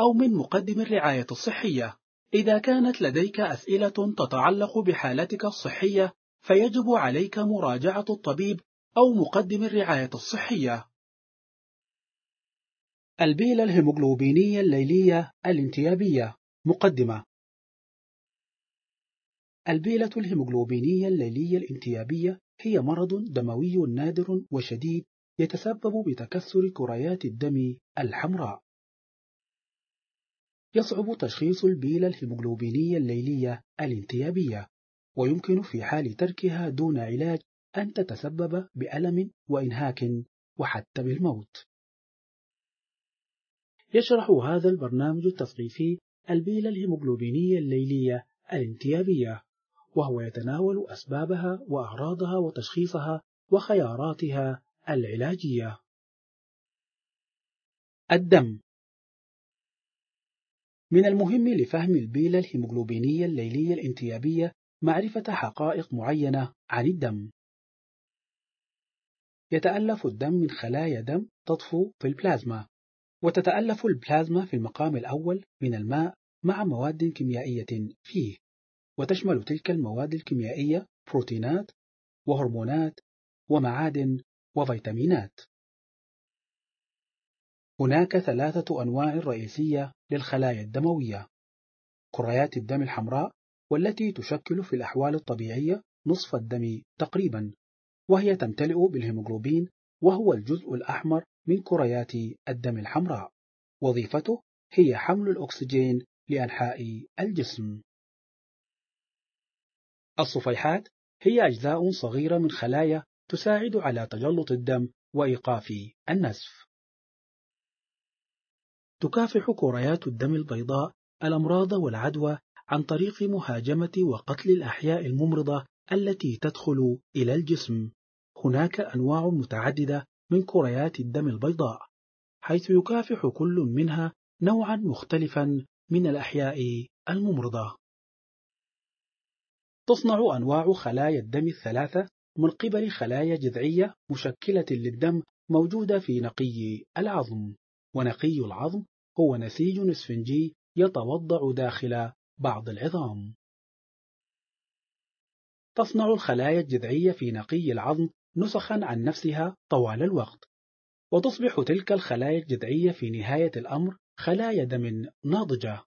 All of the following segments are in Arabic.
أو من مقدم الرعاية الصحية. إذا كانت لديك أسئلة تتعلق بحالتك الصحية، فيجب عليك مراجعة الطبيب أو مقدم الرعاية الصحية. البيلة الهيموغلوبينية الليلية الانتيابية مقدمة البيلة الهيموغلوبينية الليلية الانتيابية هي مرض دموي نادر وشديد يتسبب بتكسر كريات الدم الحمراء يصعب تشخيص البيلة الهيموغلوبينية الليلية الانتيابية ويمكن في حال تركها دون علاج أن تتسبب بألم وإنهاك وحتى بالموت يشرح هذا البرنامج التثقيفي البيلة الهيموغلوبينية الليلية الانتيابية وهو يتناول أسبابها وأعراضها وتشخيصها وخياراتها العلاجية الدم من المهم لفهم البيلة الهيموغلوبينية الليلية الانتيابية معرفة حقائق معينة عن الدم. يتألف الدم من خلايا دم تطفو في البلازما، وتتألف البلازما في المقام الأول من الماء مع مواد كيميائية فيه، وتشمل تلك المواد الكيميائية بروتينات وهرمونات ومعادن وفيتامينات. هناك ثلاثة أنواع رئيسية للخلايا الدموية كريات الدم الحمراء والتي تشكل في الأحوال الطبيعية نصف الدم تقريبا وهي تمتلئ بالهيموغلوبين وهو الجزء الأحمر من كريات الدم الحمراء وظيفته هي حمل الأكسجين لأنحاء الجسم الصفيحات هي أجزاء صغيرة من خلايا تساعد على تجلط الدم وإيقاف النزف تكافح كريات الدم البيضاء الأمراض والعدوى عن طريق مهاجمة وقتل الأحياء الممرضة التي تدخل إلى الجسم. هناك أنواع متعددة من كريات الدم البيضاء، حيث يكافح كل منها نوعا مختلفا من الأحياء الممرضة. تصنع أنواع خلايا الدم الثلاثة من قبل خلايا جذعية مشكلة للدم موجودة في نقي العظم، ونقي العظم هو نسيج اسفنجي يتوضع داخل بعض العظام تصنع الخلايا الجذعية في نقي العظم نسخا عن نفسها طوال الوقت وتصبح تلك الخلايا الجذعية في نهاية الأمر خلايا دم ناضجة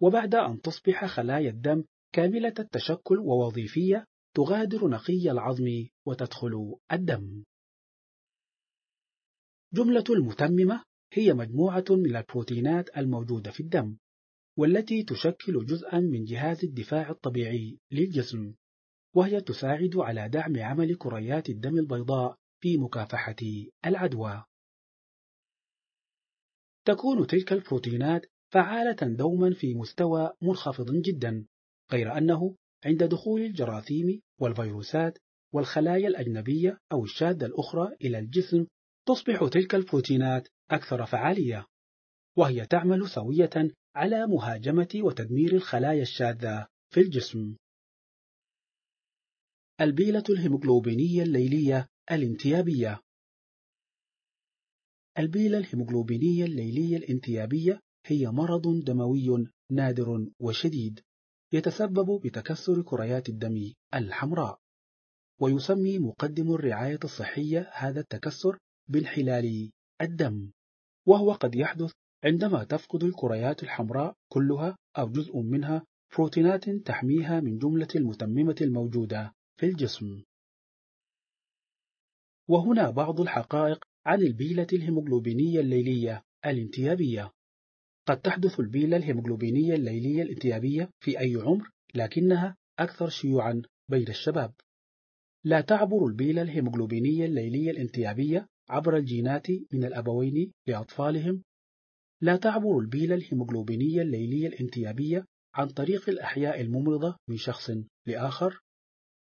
وبعد أن تصبح خلايا الدم كاملة التشكل ووظيفية تغادر نقي العظم وتدخل الدم جملة المتممة هي مجموعة من البروتينات الموجودة في الدم والتي تشكل جزءا من جهاز الدفاع الطبيعي للجسم وهي تساعد على دعم عمل كريات الدم البيضاء في مكافحة العدوى تكون تلك البروتينات فعالة دوما في مستوى منخفض جدا غير أنه عند دخول الجراثيم والفيروسات والخلايا الأجنبية أو الشاذة الأخرى إلى الجسم تصبح تلك البروتينات أكثر فعالية وهي تعمل سوية على مهاجمة وتدمير الخلايا الشاذة في الجسم البيلة الهيموغلوبينية الليلية الانتيابية البيلة الهيموغلوبينية الليلية الانتيابية هي مرض دموي نادر وشديد يتسبب بتكسر كريات الدم الحمراء ويسمي مقدم الرعاية الصحية هذا التكسر بالحلال الدم وهو قد يحدث عندما تفقد الكريات الحمراء كلها أو جزء منها بروتينات تحميها من جملة المتممة الموجودة في الجسم وهنا بعض الحقائق عن البيلة الهيموغلوبينية الليلية الانتيابية قد تحدث البيلة الهيموغلوبينية الليلية الانتيابية في أي عمر لكنها أكثر شيوعا بين الشباب لا تعبر البيلة الهيموغلوبينية الليلية الانتيابية عبر الجينات من الأبوين لأطفالهم لا تعبر البيلة الهيموغلوبينية الليلية الانتيابية عن طريق الأحياء الممرضة من شخص لآخر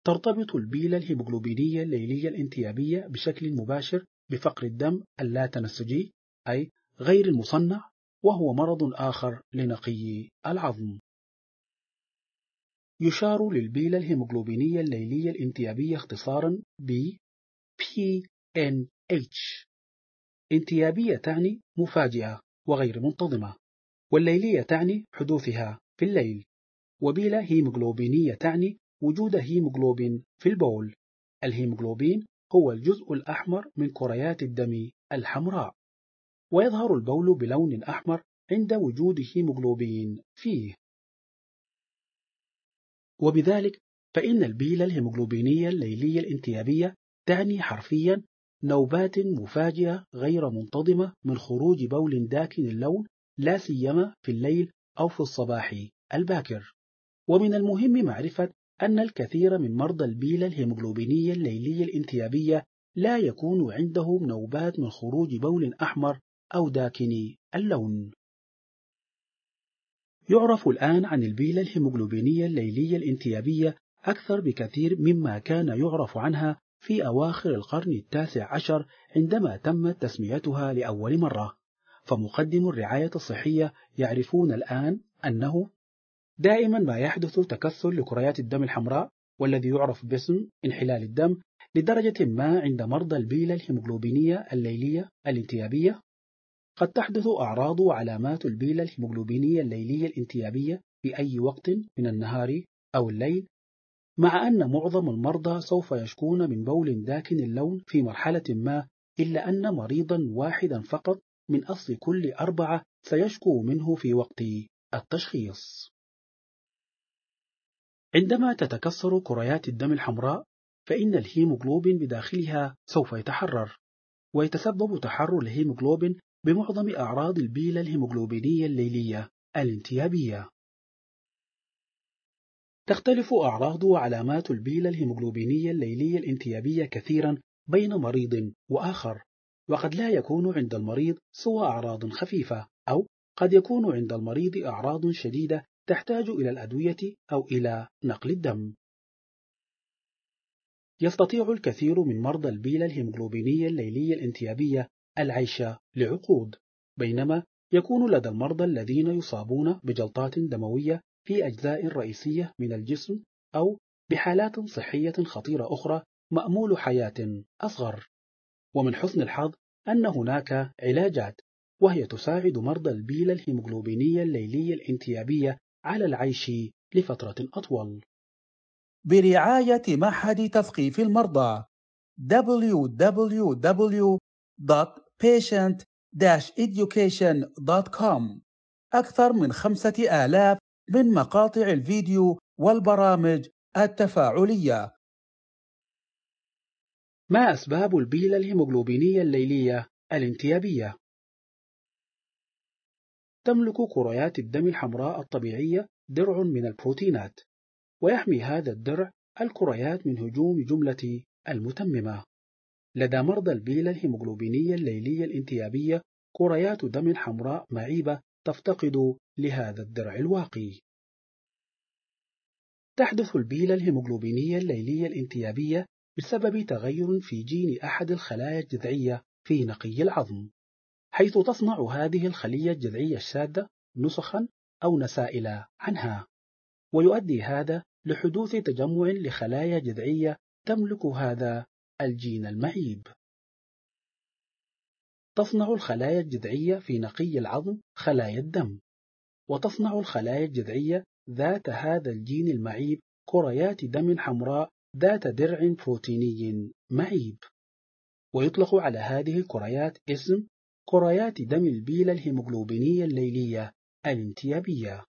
ترتبط البيلة الهيموغلوبينية الليلية الانتيابية بشكل مباشر بفقر الدم اللاتنسجي أي غير المصنع وهو مرض آخر لنقي العظم يشار للبيلة الهيموغلوبينية الليلية الانتيابية اختصارا ب PNH H انتيابية تعني مفاجئة وغير منتظمة والليلية تعني حدوثها في الليل وبيلا هيموغلوبينية تعني وجود هيموغلوبين في البول الهيموغلوبين هو الجزء الأحمر من كريات الدم الحمراء ويظهر البول بلون أحمر عند وجود هيموغلوبين فيه وبذلك فإن البيلة الهيموغلوبينية الليلية الانتيابية تعني حرفيا نوبات مفاجئة غير منتظمة من خروج بول داكن اللون لا سيما في الليل أو في الصباح الباكر ومن المهم معرفة أن الكثير من مرضى البيلة الهيموغلوبينية الليلية الانتيابية لا يكون عندهم نوبات من خروج بول أحمر أو داكن اللون يعرف الآن عن البيلة الهيموغلوبينية الليلية الانتيابية أكثر بكثير مما كان يعرف عنها في أواخر القرن التاسع عشر عندما تمت تسميتها لأول مرة فمقدم الرعاية الصحية يعرفون الآن أنه دائما ما يحدث تكسر لكريات الدم الحمراء والذي يعرف باسم انحلال الدم لدرجة ما عند مرضى البيلة الهيموغلوبينية الليلية الانتيابية قد تحدث أعراض وعلامات البيلة الهيموغلوبينية الليلية الانتيابية في أي وقت من النهار أو الليل مع أن معظم المرضى سوف يشكون من بول داكن اللون في مرحلة ما إلا أن مريضا واحدا فقط من أصل كل أربعة سيشكو منه في وقت التشخيص عندما تتكسر كريات الدم الحمراء فإن الهيموغلوبين بداخلها سوف يتحرر ويتسبب تحرر الهيموغلوبين بمعظم أعراض البيلة الهيموغلوبينية الليلية الانتيابية تختلف أعراض وعلامات البيلة الهيموغلوبينية الليلية الانتيابية كثيرا بين مريض وآخر وقد لا يكون عند المريض سوى أعراض خفيفة أو قد يكون عند المريض أعراض شديدة تحتاج إلى الأدوية أو إلى نقل الدم يستطيع الكثير من مرضى البيلة الهيموغلوبينية الليلية الانتيابية العيش لعقود بينما يكون لدى المرضى الذين يصابون بجلطات دموية في أجزاء رئيسية من الجسم أو بحالات صحية خطيرة أخرى مأمول حياة أصغر ومن حسن الحظ أن هناك علاجات وهي تساعد مرضى البيلة الهيموغلوبينية الليلية الانتيابية على العيش لفترة أطول برعاية معهد تثقيف المرضى www.patient-education.com أكثر من خمسة آلاف من مقاطع الفيديو والبرامج التفاعلية. ما أسباب البيلة الهيموغلوبينية الليلية الانتيابية؟ تملك كريات الدم الحمراء الطبيعية درع من البروتينات، ويحمي هذا الدرع الكريات من هجوم جملة المتممة. لدى مرضى البيلة الهيموغلوبينية الليلية الانتيابية كريات دم حمراء معيبة تفتقد لهذا الدرع الواقي تحدث البيلة الهيموغلوبينية الليلية الانتيابية بسبب تغير في جين أحد الخلايا الجذعية في نقي العظم حيث تصنع هذه الخلية الجذعية الشاذة نسخا أو نسائل عنها ويؤدي هذا لحدوث تجمع لخلايا جذعية تملك هذا الجين المعيب تصنع الخلايا الجذعية في نقي العظم خلايا الدم وتصنع الخلايا الجذعية ذات هذا الجين المعيب كريات دم حمراء ذات درع بروتيني معيب ويطلق على هذه الكريات اسم كريات دم البيلة الهيموغلوبينية الليلية الانتيابية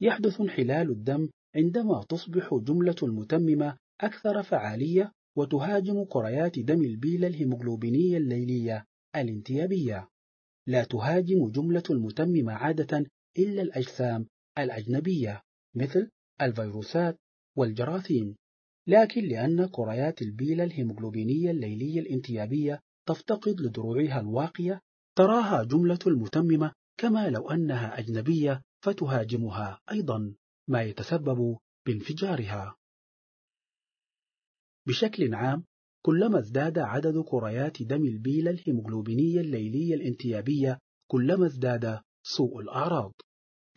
يحدث انحلال الدم عندما تصبح جملة المتممة أكثر فعالية وتهاجم كريات دم البيلة الهيموغلوبينية الليلية الانتيابية لا تهاجم جملة المتممة عادة إلا الأجسام الأجنبية مثل الفيروسات والجراثيم لكن لأن كريات البيلة الهيموغلوبينية الليلية الانتيابية تفتقد لدروعها الواقية تراها جملة المتممة كما لو أنها أجنبية فتهاجمها أيضا ما يتسبب بانفجارها بشكل عام كلما ازداد عدد كريات دم البيلة الهيموجلوبينية الليلية الانتيابية كلما ازداد سوء الأعراض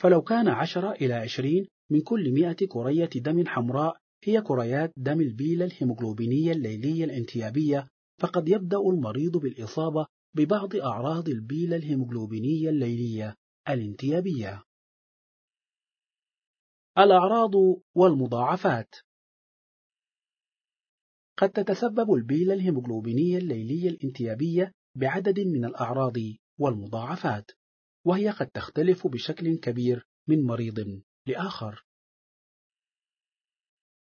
فلو كان 10 إلى 20 من كل 100 كرية دم حمراء هي كريات دم البيلة الهيموجلوبينية الليلية الانتيابية فقد يبدأ المريض بالإصابة ببعض أعراض البيلة الهيموجلوبينية الليلية الانتيابية الأعراض والمضاعفات قد تتسبب البيلة الهيموغلوبينية الليلية الانتيابية بعدد من الأعراض والمضاعفات وهي قد تختلف بشكل كبير من مريض لآخر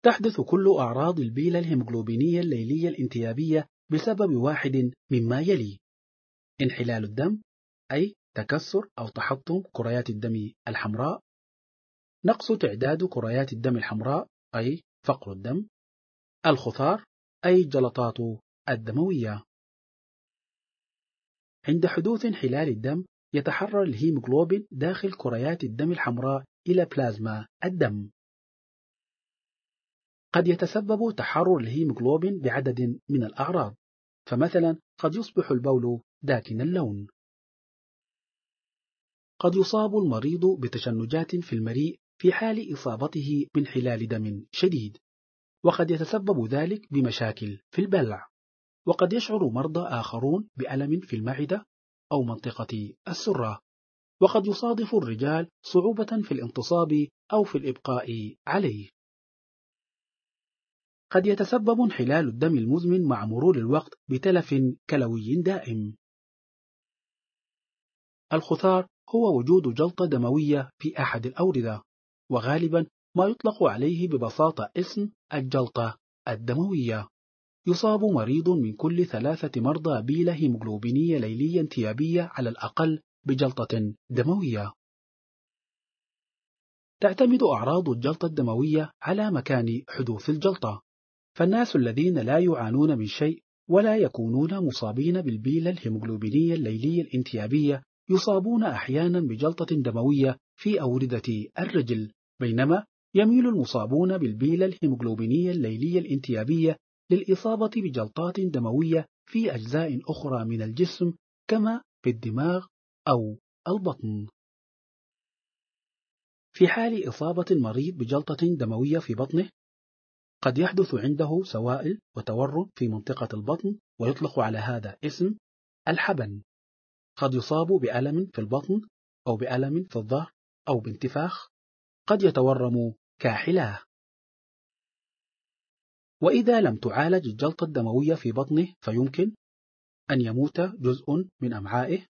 تحدث كل أعراض البيلة الهيموغلوبينية الليلية الانتيابية بسبب واحد مما يلي انحلال الدم أي تكسر أو تحطم كريات الدم الحمراء نقص تعداد كريات الدم الحمراء أي فقر الدم الخثار أي الجلطات الدموية. عند حدوث انحلال الدم يتحرر الهيموغلوبين داخل كريات الدم الحمراء إلى بلازما الدم. قد يتسبب تحرر الهيموغلوبين بعدد من الأعراض، فمثلا قد يصبح البول داكن اللون. قد يصاب المريض بتشنجات في المريء في حال إصابته بانحلال دم شديد. وقد يتسبب ذلك بمشاكل في البلع وقد يشعر مرضى آخرون بألم في المعدة أو منطقة السرة وقد يصادف الرجال صعوبة في الانتصاب أو في الإبقاء عليه قد يتسبب انحلال الدم المزمن مع مرور الوقت بتلف كلوي دائم الخثار هو وجود جلطة دموية في أحد الأوردة وغالبا ما يطلق عليه ببساطة اسم الجلطة الدموية يصاب مريض من كل ثلاثة مرضى بيلة هيموغلوبينية ليلية انتيابية على الأقل بجلطة دموية تعتمد أعراض الجلطة الدموية على مكان حدوث الجلطة فالناس الذين لا يعانون من شيء ولا يكونون مصابين بالبيلة الهيموغلوبينية الليلية الانتيابية يصابون أحيانا بجلطة دموية في أوردة الرجل بينما يميل المصابون بالبيلة الهيموغلوبينية الليلية الانتيابية للإصابة بجلطات دموية في أجزاء أخرى من الجسم كما في الدماغ أو البطن في حال إصابة المريض بجلطة دموية في بطنه قد يحدث عنده سوائل وتورم في منطقة البطن ويطلق على هذا اسم الحبن قد يصاب بألم في البطن أو بألم في الظهر أو بانتفاخ قد يتورم كاحلاه وإذا لم تعالج الجلطة الدموية في بطنه فيمكن أن يموت جزء من أمعائه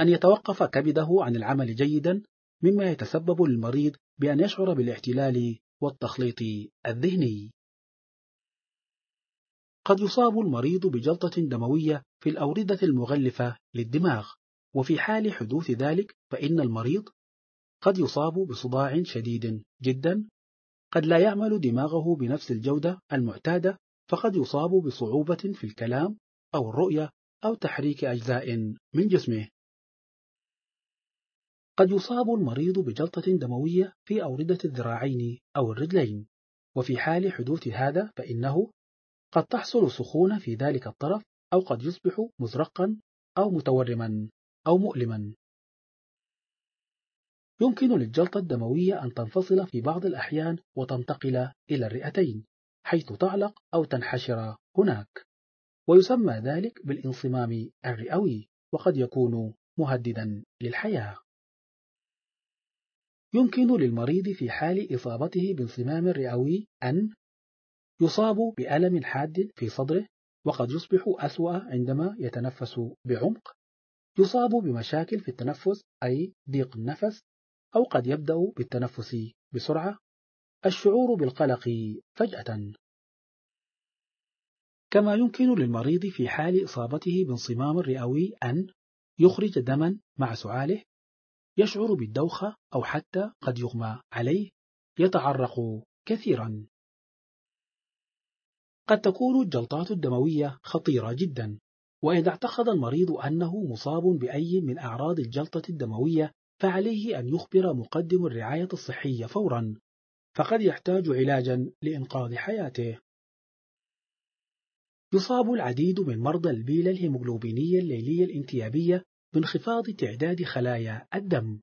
أن يتوقف كبده عن العمل جيدا مما يتسبب للمريض بأن يشعر بالاحتلال والتخليط الذهني قد يصاب المريض بجلطة دموية في الأوردة المغلفة للدماغ وفي حال حدوث ذلك فإن المريض قد يصاب بصداع شديد جدا قد لا يعمل دماغه بنفس الجودة المعتادة فقد يصاب بصعوبة في الكلام أو الرؤية أو تحريك أجزاء من جسمه قد يصاب المريض بجلطة دموية في أوردة الذراعين أو الرجلين وفي حال حدوث هذا فإنه قد تحصل سخونة في ذلك الطرف أو قد يصبح مزرقا أو متورما أو مؤلما يمكن للجلطة الدموية أن تنفصل في بعض الأحيان وتنتقل إلى الرئتين حيث تعلق أو تنحشر هناك ويسمى ذلك بالانصمام الرئوي وقد يكون مهددا للحياة يمكن للمريض في حال إصابته بانصمام رئوي أن يصاب بألم حاد في صدره وقد يصبح أسوأ عندما يتنفس بعمق يصاب بمشاكل في التنفس أي ضيق النفس أو قد يبدأ بالتنفس بسرعة الشعور بالقلق فجأة كما يمكن للمريض في حال إصابته بانصمام رئوي أن يخرج دما مع سعاله يشعر بالدوخة أو حتى قد يغمى عليه يتعرق كثيرا قد تكون الجلطات الدموية خطيرة جدا وإذا اعتقد المريض أنه مصاب بأي من أعراض الجلطة الدموية فعليه أن يخبر مقدم الرعاية الصحية فورا فقد يحتاج علاجا لإنقاذ حياته يصاب العديد من مرضى البيلة الهيموغلوبينية الليلية الانتيابية بانخفاض تعداد خلايا الدم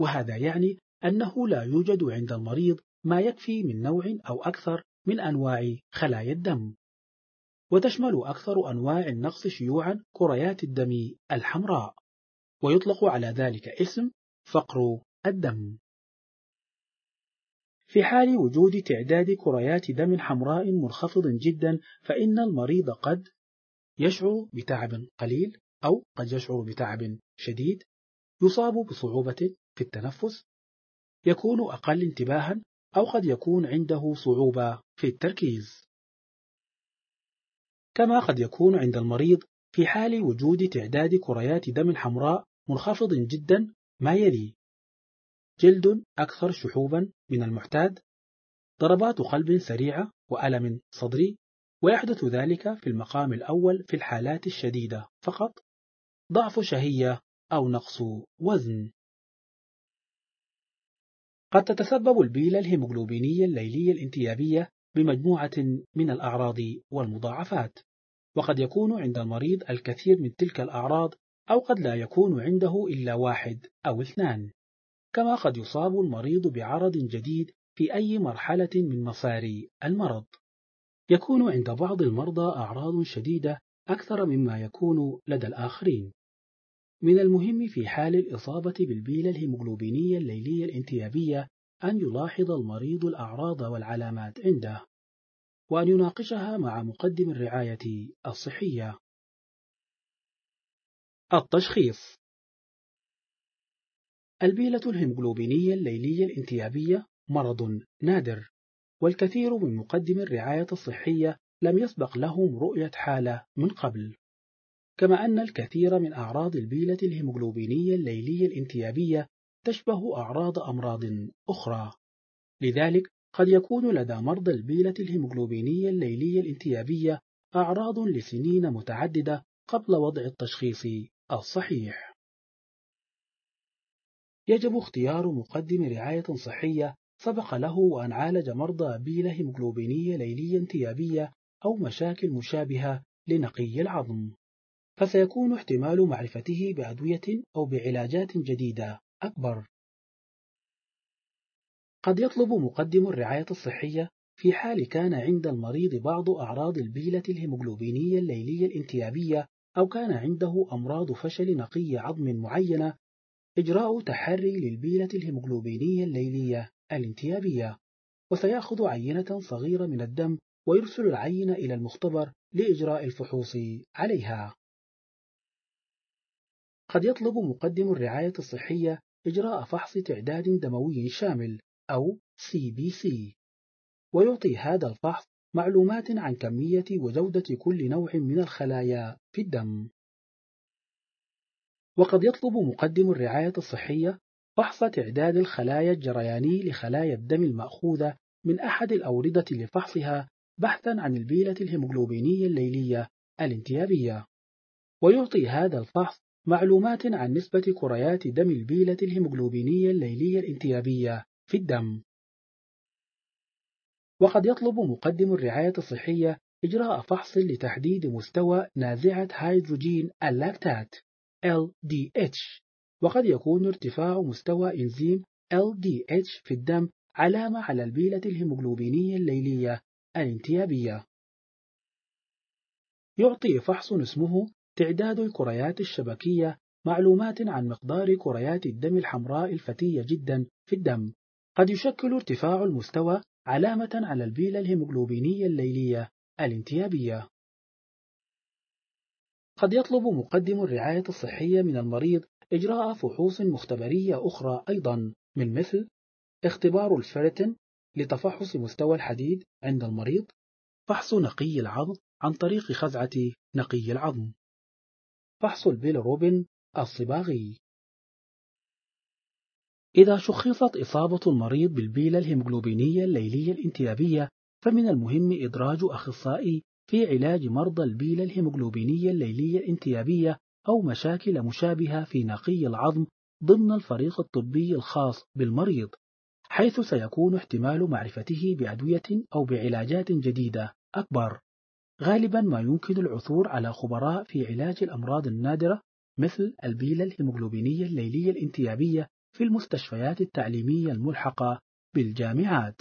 وهذا يعني أنه لا يوجد عند المريض ما يكفي من نوع أو أكثر من أنواع خلايا الدم وتشمل أكثر أنواع النقص شيوعا كريات الدم الحمراء ويطلق على ذلك اسم فقر الدم في حال وجود تعداد كريات دم حمراء منخفض جدا فإن المريض قد يشعر بتعب قليل أو قد يشعر بتعب شديد يصاب بصعوبة في التنفس يكون أقل انتباها أو قد يكون عنده صعوبة في التركيز كما قد يكون عند المريض في حال وجود تعداد كريات دم حمراء منخفض جدا ما يلي جلد أكثر شحوبا من المعتاد ضربات قلب سريعة وألم صدري ويحدث ذلك في المقام الأول في الحالات الشديدة فقط ضعف شهية أو نقص وزن قد تتسبب البيلة الهيموغلوبينية الليلية الانتيابية بمجموعة من الأعراض والمضاعفات وقد يكون عند المريض الكثير من تلك الأعراض أو قد لا يكون عنده إلا واحد أو اثنان كما قد يصاب المريض بعرض جديد في أي مرحلة من مساري المرض يكون عند بعض المرضى أعراض شديدة أكثر مما يكون لدى الآخرين من المهم في حال الإصابة بالبيلة الهيموغلوبينية الليلية الانتيابية أن يلاحظ المريض الأعراض والعلامات عنده وأن يناقشها مع مقدم الرعاية الصحية التشخيص البيلة الهيموغلوبينية الليلية الانتيابية مرض نادر والكثير من مقدم الرعاية الصحية لم يسبق لهم رؤية حالة من قبل كما أن الكثير من أعراض البيلة الهيموغلوبينية الليلية الانتيابية تشبه أعراض أمراض أخرى لذلك قد يكون لدى مرضى البيلة الهيموغلوبينية الليلية الانتيابية أعراض لسنين متعددة قبل وضع التشخيص الصحيح يجب اختيار مقدم رعاية صحية سبق له وأن عالج مرضى بيلة هيموجلوبينية ليلية انتيابية أو مشاكل مشابهة لنقي العظم فسيكون احتمال معرفته بأدوية أو بعلاجات جديدة أكبر قد يطلب مقدم الرعاية الصحية في حال كان عند المريض بعض أعراض البيلة الهيموجلوبينية الليلية الانتيابية أو كان عنده أمراض فشل نقي عظم معينة إجراء تحري للبيلة الهيموغلوبينية الليلية الانتيابية وسيأخذ عينة صغيرة من الدم ويرسل العينة إلى المختبر لإجراء الفحوص عليها قد يطلب مقدم الرعاية الصحية إجراء فحص تعداد دموي شامل أو CBC ويعطي هذا الفحص معلومات عن كمية وجودة كل نوع من الخلايا في الدم وقد يطلب مقدم الرعاية الصحية فحص تعداد الخلايا الجرياني لخلايا الدم المأخوذة من أحد الأوردة لفحصها بحثا عن البيلة الهيموغلوبينية الليلية الانتيابية ويعطي هذا الفحص معلومات عن نسبة كريات دم البيلة الهيموغلوبينية الليلية الانتيابية في الدم وقد يطلب مقدم الرعاية الصحية إجراء فحص لتحديد مستوى نازعة هيدروجين اللاكتات LDH وقد يكون ارتفاع مستوى إنزيم LDH في الدم علامة على البيلة الهيموغلوبينية الليلية الانتيابية يعطي فحص اسمه تعداد الكريات الشبكية معلومات عن مقدار كريات الدم الحمراء الفتية جدا في الدم قد يشكل ارتفاع المستوى علامة على البيلة الهيموغلوبينية الليلية الانتيابية قد يطلب مقدم الرعاية الصحية من المريض إجراء فحوص مختبرية أخرى أيضا من مثل اختبار الفيرتين لتفحص مستوى الحديد عند المريض فحص نقي العظم عن طريق خزعة نقي العظم فحص البيلروبين الصباغي إذا شخصت إصابة المريض بالبيلة الهيموجلوبينية الليلية الانتيابية فمن المهم إدراج أخصائي في علاج مرضى البيلة الهيموجلوبينية الليلية الانتيابية أو مشاكل مشابهة في نقي العظم ضمن الفريق الطبي الخاص بالمريض حيث سيكون احتمال معرفته بأدوية أو بعلاجات جديدة أكبر غالبا ما يمكن العثور على خبراء في علاج الأمراض النادرة مثل البيلة الهيموجلوبينية الليلية الانتيابية في المستشفيات التعليمية الملحقة بالجامعات.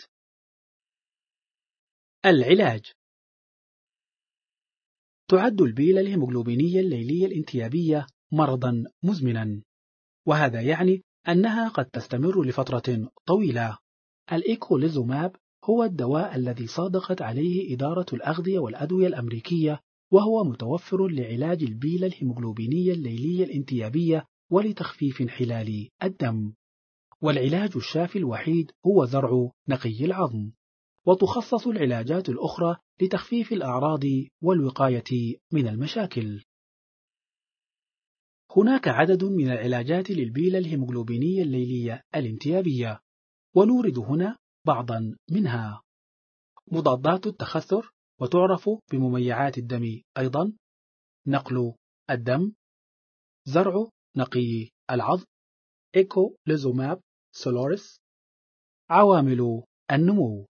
العلاج تعد البيلة الهيموغلوبينية الليلية الانتيابية مرضًا مزمنًا، وهذا يعني أنها قد تستمر لفترة طويلة. الإيكوليزوماب هو الدواء الذي صادقت عليه إدارة الأغذية والأدوية الأمريكية وهو متوفر لعلاج البيلة الهيموغلوبينية الليلية الانتيابية ولتخفيف انحلال الدم والعلاج الشافي الوحيد هو زرع نقي العظم وتخصص العلاجات الأخرى لتخفيف الأعراض والوقاية من المشاكل هناك عدد من العلاجات للبيلة الهيموغلوبينية الليلية الانتيابية ونورد هنا بعضا منها مضادات التخثر وتعرف بمميعات الدم أيضا نقل الدم زرع نقي العظم إيكوليزوماب سولوريس عوامل النمو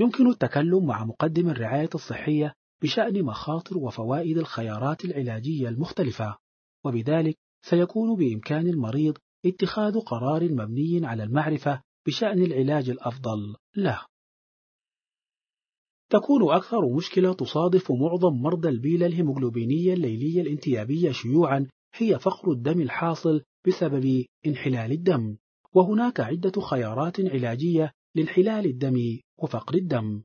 يمكن التكلم مع مقدم الرعاية الصحية بشأن مخاطر وفوائد الخيارات العلاجية المختلفة وبذلك سيكون بإمكان المريض اتخاذ قرار مبني على المعرفة بشأن العلاج الأفضل له تكون أكثر مشكلة تصادف معظم مرضى البيلة الهيموغلوبينية الليلية الانتيابية شيوعا هي فقر الدم الحاصل بسبب انحلال الدم وهناك عدة خيارات علاجية لانحلال الدم وفقر الدم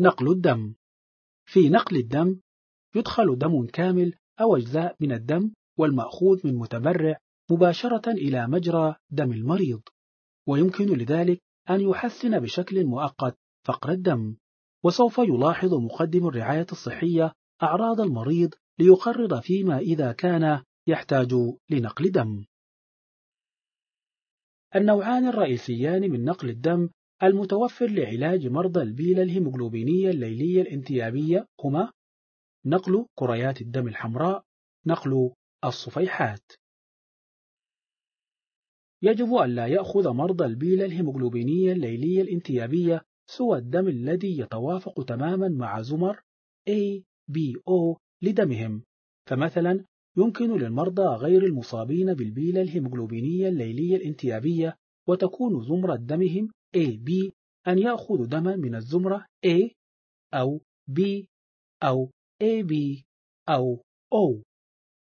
نقل الدم في نقل الدم يدخل دم كامل أو أجزاء من الدم والمأخوذ من متبرع مباشرة إلى مجرى دم المريض ويمكن لذلك أن يحسن بشكل مؤقت فقر الدم وسوف يلاحظ مقدم الرعاية الصحية أعراض المريض ليقرر فيما إذا كان يحتاج لنقل دم النوعان الرئيسيان من نقل الدم المتوفر لعلاج مرضى البيلة الهيموغلوبينية الليلية الانتيابية هما نقل كريات الدم الحمراء نقل الصفيحات يجب ألا يأخذ مرضى البيلة الهيموغلوبينية الليلية الانتيابية سوى الدم الذي يتوافق تماما مع زمر ABO لدمهم فمثلا يمكن للمرضى غير المصابين بالبيلة الهيموغلوبينية الليلية الانتيابية وتكون زمرة دمهم AB أن يأخذوا دما من الزمرة A أو B أو AB أو O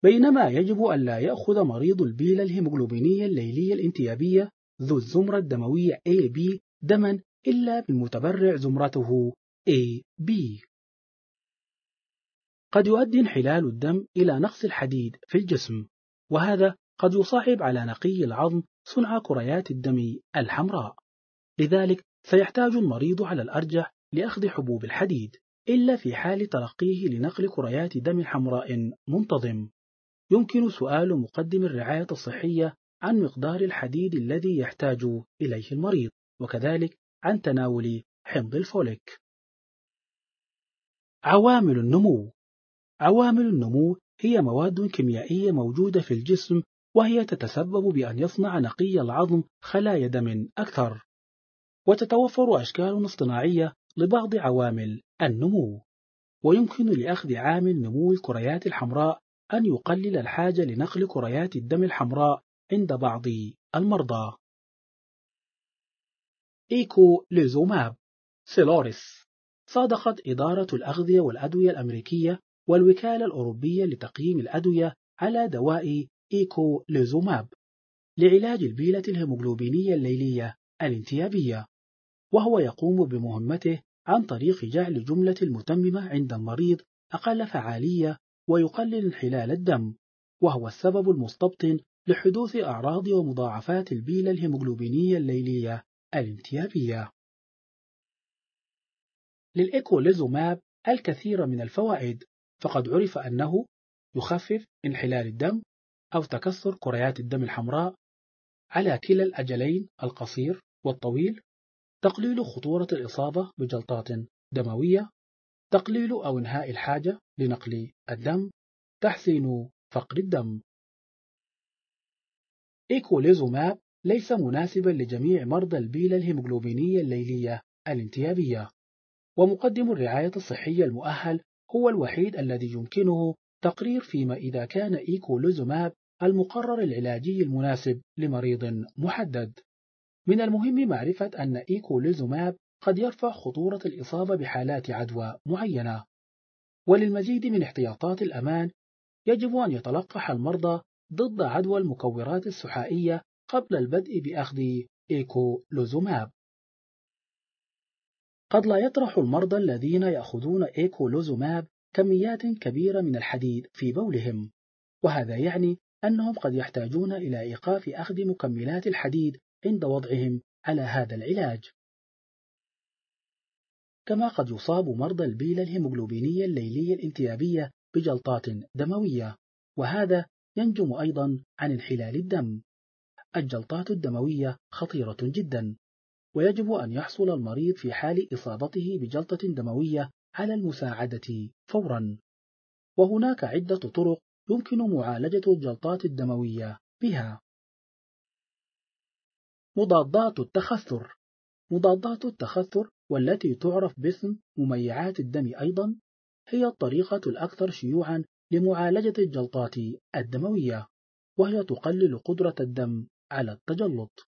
بينما يجب ألا يأخذ مريض البيلة الهيموغلوبينية الليلية الانتيابية ذو الزمرة الدموية AB دما إلا من متبرع زمرته AB قد يؤدي انحلال الدم إلى نقص الحديد في الجسم وهذا قد يصعب على نقي العظم صنع كريات الدم الحمراء لذلك سيحتاج المريض على الأرجح لأخذ حبوب الحديد إلا في حال تلقيه لنقل كريات دم حمراء منتظم يمكن سؤال مقدم الرعاية الصحية عن مقدار الحديد الذي يحتاج إليه المريض وكذلك عن تناول حمض الفوليك عوامل النمو عوامل النمو هي مواد كيميائية موجودة في الجسم وهي تتسبب بأن يصنع نقي العظم خلايا دم أكثر وتتوفر أشكال اصطناعية لبعض عوامل النمو ويمكن لأخذ عامل نمو الكريات الحمراء أن يقلل الحاجة لنقل كريات الدم الحمراء عند بعض المرضى. إيكو لوزوماب سيلوريس صادقت إدارة الأغذية والأدوية الأمريكية والوكالة الأوروبية لتقييم الأدوية على دواء إيكو لوزوماب لعلاج البيلة الهيموغلوبينية الليلية الانتيابية وهو يقوم بمهمته عن طريق جعل جملة المتممة عند المريض أقل فعالية ويقلل انحلال الدم وهو السبب المستبطن لحدوث أعراض ومضاعفات البيلة الهيموجلوبينية الليلية الانتيابية للإيكوليزوماب الكثير من الفوائد فقد عرف أنه يخفف انحلال الدم أو تكسر كريات الدم الحمراء على كلا الأجلين القصير والطويل تقليل خطورة الإصابة بجلطات دموية تقليل أو إنهاء الحاجة لنقل الدم تحسين فقر الدم إيكوليزوماب ليس مناسبا لجميع مرضى البيلة الهيموغلوبينية الليلية الانتيابية ومقدم الرعاية الصحية المؤهل هو الوحيد الذي يمكنه تقرير فيما إذا كان إيكوليزوماب المقرر العلاجي المناسب لمريض محدد من المهم معرفة أن إيكوليزوماب قد يرفع خطورة الإصابة بحالات عدوى معينة وللمزيد من احتياطات الأمان يجب أن يتلقح المرضى ضد عدوى المكورات السحائية قبل البدء بأخذ إيكولوزوماب قد لا يطرح المرضى الذين يأخذون إيكولوزوماب كميات كبيرة من الحديد في بولهم وهذا يعني أنهم قد يحتاجون إلى إيقاف أخذ مكملات الحديد عند وضعهم على هذا العلاج كما قد يصاب مرضى البيلة الهيموغلوبينية الليلية الانتيابية بجلطات دموية وهذا ينجم أيضا عن انحلال الدم الجلطات الدموية خطيرة جدا ويجب أن يحصل المريض في حال إصابته بجلطة دموية على المساعدة فورا وهناك عدة طرق يمكن معالجة الجلطات الدموية بها مضادات التخثر مضادات التخثر والتي تعرف باسم مميعات الدم أيضا هي الطريقة الأكثر شيوعا لمعالجة الجلطات الدموية وهي تقلل قدرة الدم على التجلط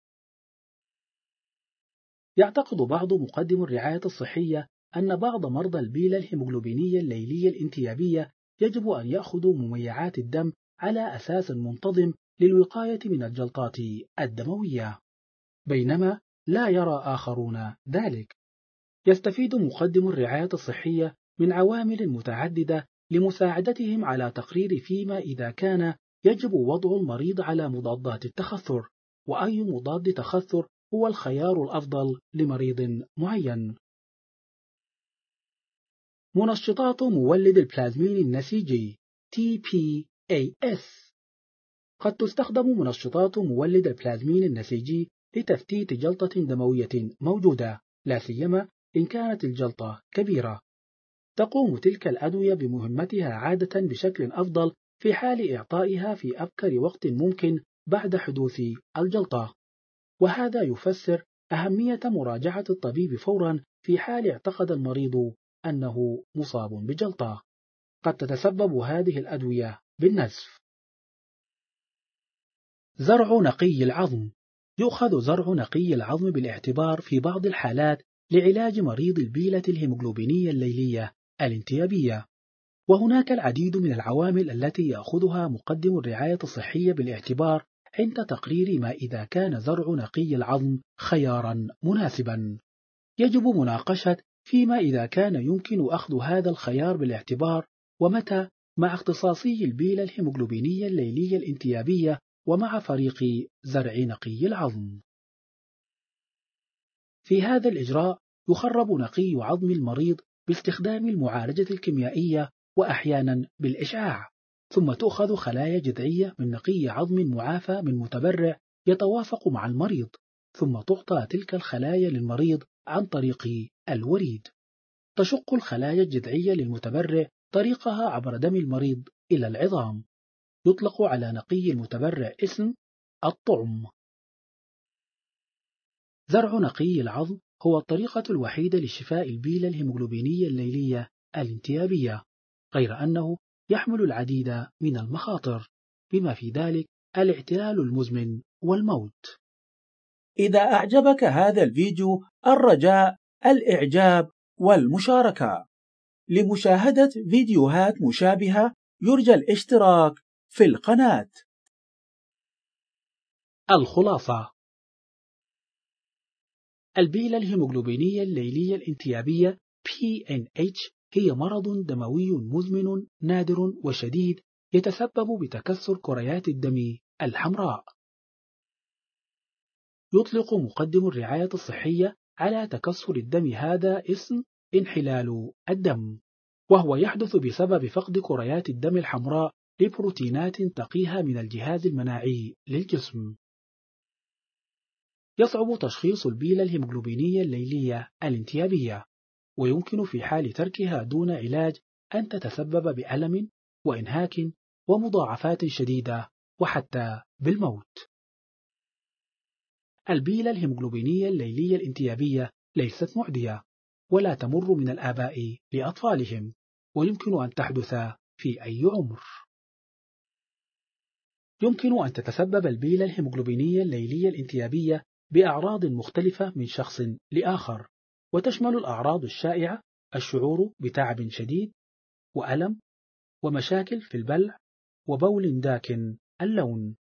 يعتقد بعض مقدم الرعاية الصحية أن بعض مرضى البيلة الهيموغلوبينية الليلية الانتيابية يجب أن يأخذوا مميعات الدم على أساس منتظم للوقاية من الجلطات الدموية بينما لا يرى آخرون ذلك يستفيد مقدم الرعاية الصحية من عوامل متعددة لمساعدتهم على تقرير فيما إذا كان يجب وضع المريض على مضادات التخثر وأي مضاد تخثر هو الخيار الأفضل لمريض معين منشطات مولد البلازمين النسيجي TPAS قد تستخدم منشطات مولد البلازمين النسيجي لتفتيت جلطة دموية موجودة لا سيما إن كانت الجلطة كبيرة. تقوم تلك الأدوية بمهمتها عادة بشكل أفضل في حال إعطائها في أبكر وقت ممكن بعد حدوث الجلطة، وهذا يفسر أهمية مراجعة الطبيب فورًا في حال اعتقد المريض أنه مصاب بجلطة. قد تتسبب هذه الأدوية بالنزف. زرع نقي العظم يؤخذ زرع نقي العظم بالاعتبار في بعض الحالات لعلاج مريض البيلة الهيموغلوبينية الليلية الانتيابية وهناك العديد من العوامل التي يأخذها مقدم الرعاية الصحية بالاعتبار عند تقرير ما إذا كان زرع نقي العظم خيارا مناسبا يجب مناقشة فيما إذا كان يمكن أخذ هذا الخيار بالاعتبار ومتى مع اختصاصي البيلة الهيموغلوبينية الليلية الانتيابية ومع فريق زرع نقي العظم في هذا الإجراء يخرب نقي عظم المريض باستخدام المعالجة الكيميائية وأحيانا بالإشعاع ثم تؤخذ خلايا جذعية من نقي عظم معافى من متبرع يتوافق مع المريض ثم تعطى تلك الخلايا للمريض عن طريق الوريد تشق الخلايا الجذعية للمتبرع طريقها عبر دم المريض إلى العظام يطلق على نقي المتبرع اسم الطعم زرع نقي العظم هو الطريقة الوحيدة لشفاء البيلة الهيموغلوبينية الليلية الانتيابية غير أنه يحمل العديد من المخاطر بما في ذلك الاعتلال المزمن والموت إذا أعجبك هذا الفيديو الرجاء الإعجاب والمشاركة لمشاهدة فيديوهات مشابهة يرجى الاشتراك في القناة الخلاصة البيلة الهيموغلوبينية الليلية الانتيابية PNH هي مرض دموي مزمن نادر وشديد يتسبب بتكسر كريات الدم الحمراء يطلق مقدم الرعاية الصحية على تكسر الدم هذا اسم انحلال الدم وهو يحدث بسبب فقد كريات الدم الحمراء لبروتينات تقيها من الجهاز المناعي للجسم يصعب تشخيص البيلة الهيموجلوبينية الليلية الانتيابية ويمكن في حال تركها دون علاج أن تتسبب بألم وإنهاك ومضاعفات شديدة وحتى بالموت البيلة الهيموجلوبينية الليلية الانتيابية ليست معدية ولا تمر من الآباء لأطفالهم ويمكن أن تحدث في أي عمر يمكن أن تتسبب البيلة الهيموجلوبينية الليلية الانتيابية بأعراض مختلفة من شخص لآخر وتشمل الأعراض الشائعة الشعور بتعب شديد وألم ومشاكل في البلع وبول داكن اللون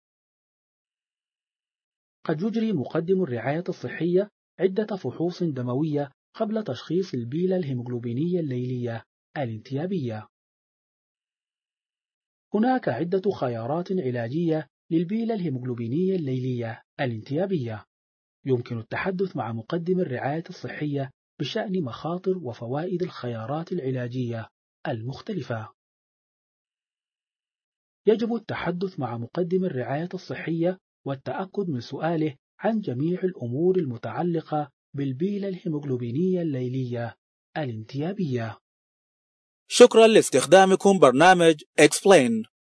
قد يجري مقدم الرعاية الصحية عدة فحوص دموية قبل تشخيص البيلة الهيموغلوبينية الليلية الانتيابية هناك عدة خيارات علاجية للبيلة الهيموغلوبينية الليلية الانتيابية يمكن التحدث مع مقدم الرعاية الصحية بشأن مخاطر وفوائد الخيارات العلاجية المختلفة. يجب التحدث مع مقدم الرعاية الصحية والتأكد من سؤاله عن جميع الأمور المتعلقة بالبيلة الهيموغلوبينية الليلية الانتيابية. شكرا لاستخدامكم برنامج Explain